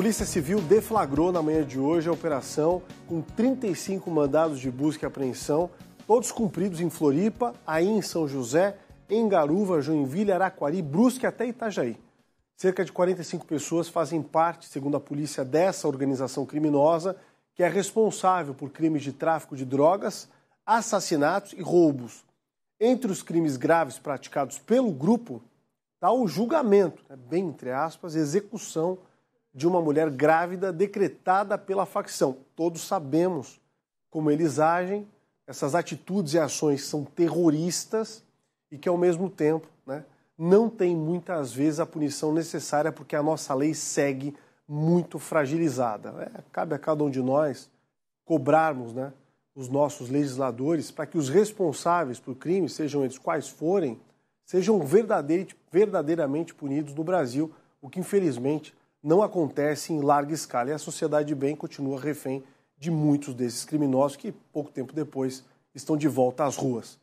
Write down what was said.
Polícia Civil deflagrou na manhã de hoje a operação com 35 mandados de busca e apreensão, todos cumpridos em Floripa, aí em São José, em Garuva, Joinville, Araquari, Brusque até Itajaí. Cerca de 45 pessoas fazem parte, segundo a polícia, dessa organização criminosa que é responsável por crimes de tráfico de drogas, assassinatos e roubos. Entre os crimes graves praticados pelo grupo está o julgamento, né, bem entre aspas, execução de uma mulher grávida decretada pela facção. Todos sabemos como eles agem, essas atitudes e ações são terroristas e que, ao mesmo tempo, né, não tem muitas vezes a punição necessária porque a nossa lei segue muito fragilizada. É, cabe a cada um de nós cobrarmos né, os nossos legisladores para que os responsáveis por crimes, sejam eles quais forem, sejam verdadeiramente punidos no Brasil, o que infelizmente não acontece em larga escala e a sociedade de bem continua refém de muitos desses criminosos que, pouco tempo depois, estão de volta às ruas.